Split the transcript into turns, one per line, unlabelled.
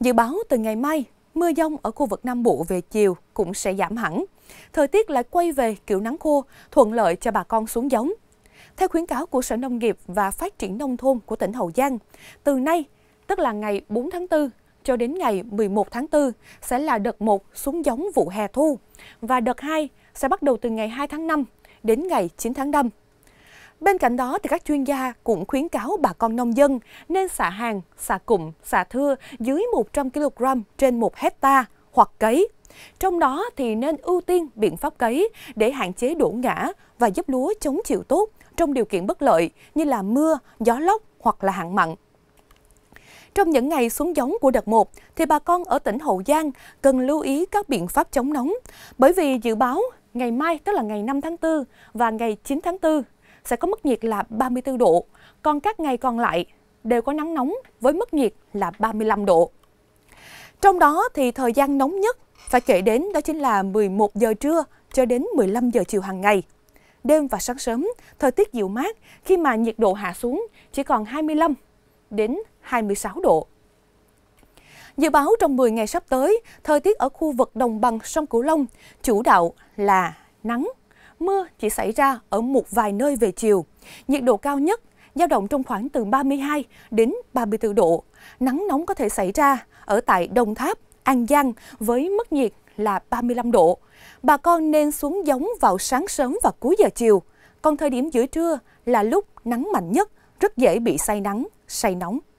Dự báo từ ngày mai, mưa dông ở khu vực Nam Bộ về chiều cũng sẽ giảm hẳn. Thời tiết lại quay về kiểu nắng khô, thuận lợi cho bà con xuống giống. Theo khuyến cáo của Sở Nông nghiệp và Phát triển Nông thôn của tỉnh Hậu Giang, từ nay, tức là ngày 4 tháng 4 cho đến ngày 11 tháng 4 sẽ là đợt 1 xuống giống vụ hè thu và đợt 2 sẽ bắt đầu từ ngày 2 tháng 5 đến ngày 9 tháng 5. Bên cạnh đó, thì các chuyên gia cũng khuyến cáo bà con nông dân nên xả hàng, xả cụm, xả thưa dưới 100 kg trên 1 hecta hoặc cấy. Trong đó thì nên ưu tiên biện pháp cấy để hạn chế đổ ngã và giúp lúa chống chịu tốt trong điều kiện bất lợi như là mưa, gió lốc hoặc là hạn mặn. Trong những ngày xuống giống của đợt 1, thì bà con ở tỉnh Hậu Giang cần lưu ý các biện pháp chống nóng, bởi vì dự báo ngày mai, tức là ngày 5 tháng 4 và ngày 9 tháng 4, sẽ có mức nhiệt là 34 độ, còn các ngày còn lại đều có nắng nóng với mức nhiệt là 35 độ. Trong đó thì thời gian nóng nhất phải kể đến đó chính là 11 giờ trưa cho đến 15 giờ chiều hàng ngày. Đêm và sáng sớm, thời tiết dịu mát khi mà nhiệt độ hạ xuống chỉ còn 25 đến 26 độ. Dự báo trong 10 ngày sắp tới, thời tiết ở khu vực đồng bằng sông Cửu Long chủ đạo là nắng mưa chỉ xảy ra ở một vài nơi về chiều. Nhiệt độ cao nhất giao động trong khoảng từ 32 đến 34 độ. Nắng nóng có thể xảy ra ở tại Đồng Tháp, An Giang với mức nhiệt là 35 độ. Bà con nên xuống giống vào sáng sớm và cuối giờ chiều. Còn thời điểm giữa trưa là lúc nắng mạnh nhất, rất dễ bị say nắng, say nóng.